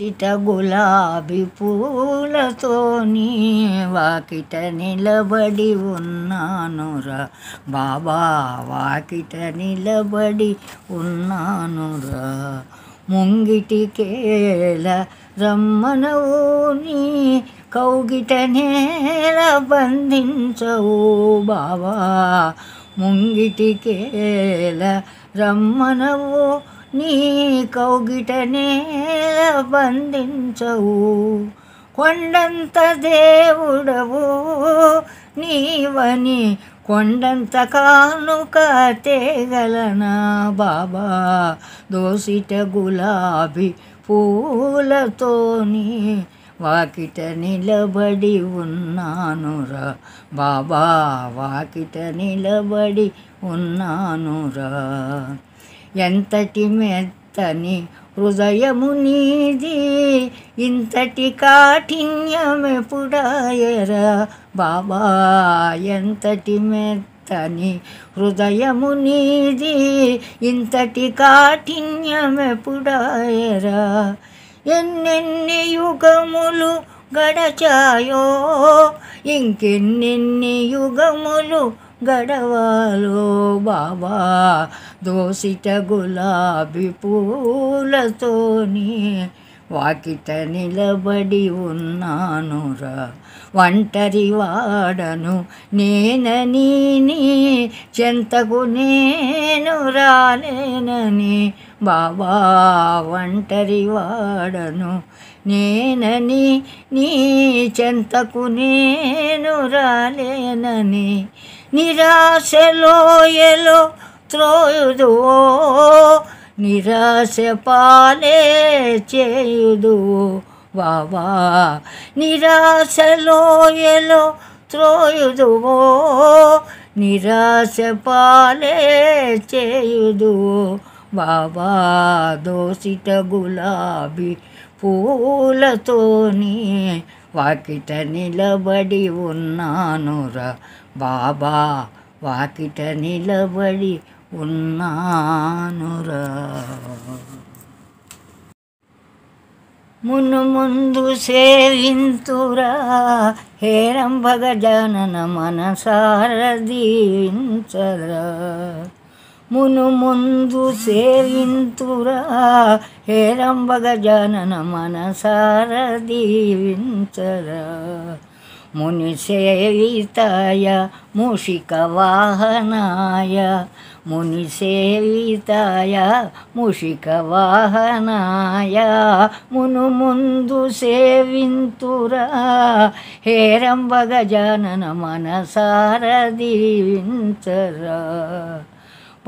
చిట గులాబీ పూలతో నీ వాకిట నిలబడి ఉన్నానురా బాబా వాకిట నిలబడి ఉన్నానురా ముంగిటికేల రమ్మనవు నీ కౌగిట నేల బంధించవు బాబా ముంగిటికేల రమ్మనవు నీ కౌగిటనే బంధించవు కొండంత దేవుడవు నీవని కొండంత కానుక తేగలనా బాబా దోసిట గులాబీ పూలతోని వాకిట నిలబడి ఉన్నానురా బాబా వాకిట నిలబడి ఉన్నానురా ఎంతటి మెత్తని హృదయము నీది ఇంతటి కాఠిన్యమెప్పుడాయరా బాబా ఎంతటి మెత్తని హృదయము నీది ఇంతటి కాఠిన్యమెప్పుడాయరా ఎన్నెన్ని యుగములు గడచాయో ఇంకెన్నెన్ని యుగములు గడవలు బాబా దోషిత గులాబీ పూలతోని వాకిట నిలబడి ఉన్నానురా ఒంటరి వాడను నేనని చెంతకు నేను రాలేనని బాబా ఒంటరి వాడను నేనని నీ చెంతకు నేను రాలేనని నిరాశలో ఎలో త్రోయుదు నిరాశ పాలే చేయుదు బాబా నిరాశలో ఎలో త్రోయుదు నిరాశ పాలే చేయుదు బాబా దోషిత గులాబీ పూలతోని వాకిట నిలబడి ఉన్నానురా బాబా వాకిట నిలబడి ఉన్నానురా మును ముందు సేవింతురా హేరంబగ జనన మనసారదీవించరా మును ముందు సేవింతురా హేరంబగ జనన మనసారదీవించరా మునిసేవితాయ మూషిక వాహనాయ మునిసేవితాయ మూషిక వాహనాయ మును ముందు సేవింతురా హేరంబ గజానన మనసార దీవింతరా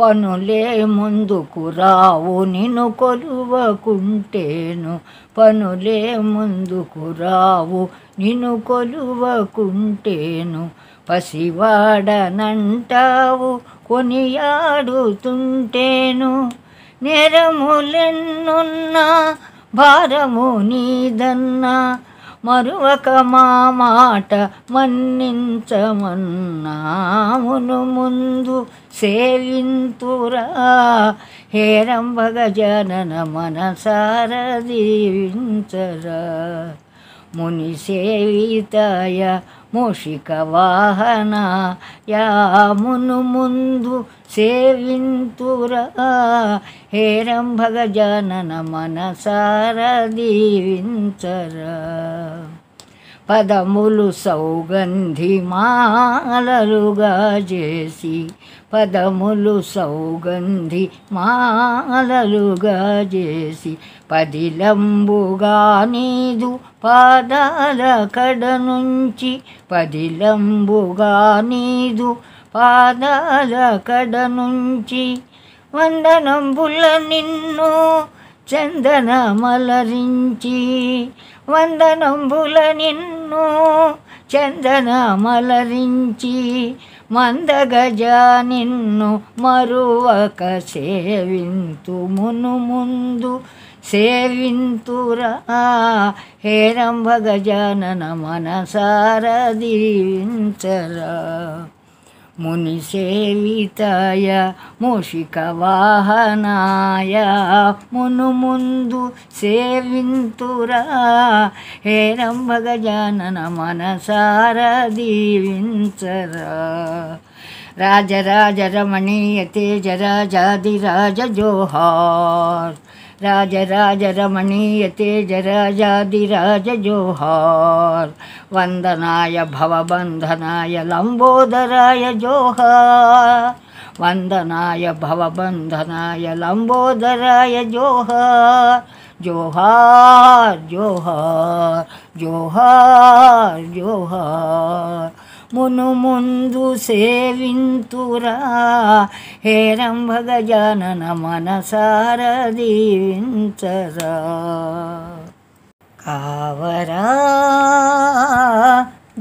పనులే ముందుకు రావు నిన్ను కొలువకుంటేను పనులే ముందుకు రావు నిన్ను కొలువకుంటేను పసివాడనంటావు కొనియాడుతుంటేను నేరములెన్నున్నా భారము నీదన్నా మరువక మా మాట మన్నించమన్నామును ముందు సేవింతురా హేరంభగ మనసార దీవించరా मुनिसेविताय मूषिकवाहना या मुनुमुन्दु सेविन्तुरा हेरं भगजाननमनसारदिविन्तर పదములు సౌగంధి మాలలుగా చేసి పదములు సౌగంధి మాలలుగా చేసి పదిలంబుగా నీదు పాదాల కడ నుంచి పదిలంబుగా నీదు పాదాల కడ నుంచి వందనంబుల నిన్ను చందన మలరించి వందనంబుల నిన్ను చందన మలరించి మందగజ నిన్ను మరువక సేవింతు మును ముందు సేవింతురా హేరంభ గజానన మనసార దీవించరా మునిసేవితాయ మూషికవాహనాయ మును ముందు సేవింతురా హేరంభ గజానన మనసార దీవించరా రాజరాజరమణీయ తేజరాజాదిరాజ జోహార్ राज राज रमणीय तेज राजाधिराज जोहार वंदनाय भवबंधनाय लंबोदराय जोहार वंदनाय भवबंधनाय लंबोदराय जोहार जोहार जोहार जोहार जोहार మును ముందు సేవింతురా హేరంభ గజానన మనసార దీవించరా కావరా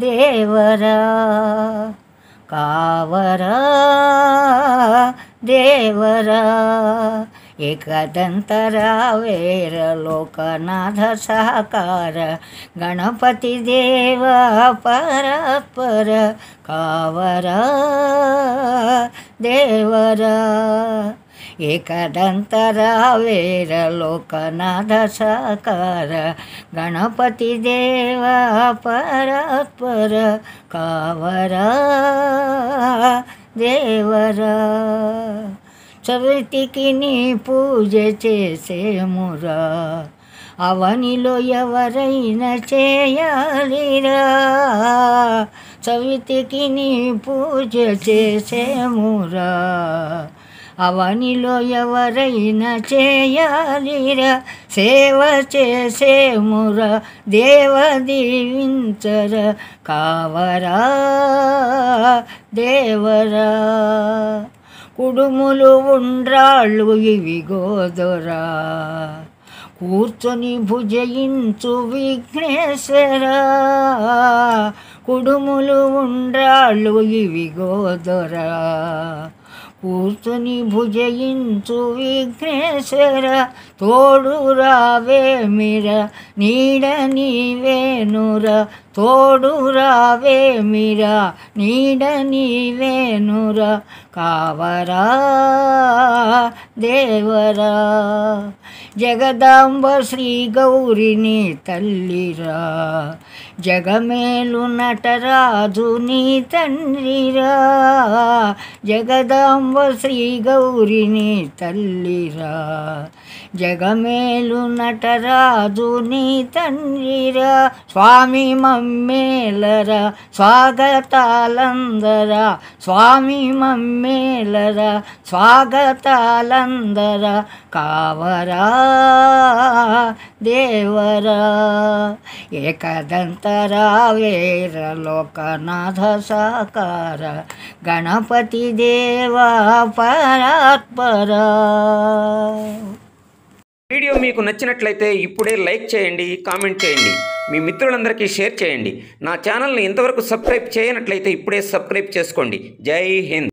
దేవరా కావరా దేవరా ಏಕದಂತರಾವೇರ ಲೋಕನಾಥ ಸಹಕಾರ ಗಣಪತಿ ದೇವ ಪರತ್ಪರ ಕಾವರ ದೇವರ ಏಕದಂತರಾವೇರ ಲೋಕನಾಥ ಸಹಕಾರ ಗಣಪತಿ ದೇವ ಪರತ್ಪರ ಕಾವರ ದೇವರ చవితికిని పూజ చేసేమురా అవనిలో ఎవరైనా చేయాలిరా చవితికిని పూజ చేసేమురా అవనిలో ఎవరైనా చేయాలిరా సేవ చేసేముర దేవ దీవించర కావరా దేవరా కుడుములు ఉండ్రాళ్ళు ఇవి గోదరా కూర్చొని భుజయించు విఘ్నేశ్వర కుడుములు ఉండ్రాళ్ళు ఇవి గోదర కూర్చొని భుజయించు విఘ్నేశ్వర తోడు రావే మీర నీడ నీవేనురా తోడు రావే మీర నీడ నీవేనురా కావరా దేవరా జగదాంబ శ్రీ గౌరిని తల్లిరా జగమేలు నటరాజు నీ తండ్రిరా జగదాంబ శ్రీ గౌరిని తల్లిరా జగమేలు నటరాజు నీ తండ్రిరా స్వామి మమ్మేలరా స్వాగతాలందరా స్వామి మమ్మే మేళరా స్వాగతాలందరా కావరా దేవరా ఏకదంతరా వేర లోకనాథ సాకార గణపతి దేవా పరాత్పరా వీడియో మీకు నచ్చినట్లయితే ఇప్పుడే లైక్ చేయండి కామెంట్ చేయండి మీ మిత్రులందరికీ షేర్ చేయండి నా ఛానల్ని ఇంతవరకు సబ్స్క్రైబ్ చేయనట్లయితే ఇప్పుడే సబ్స్క్రైబ్ చేసుకోండి జై హింద్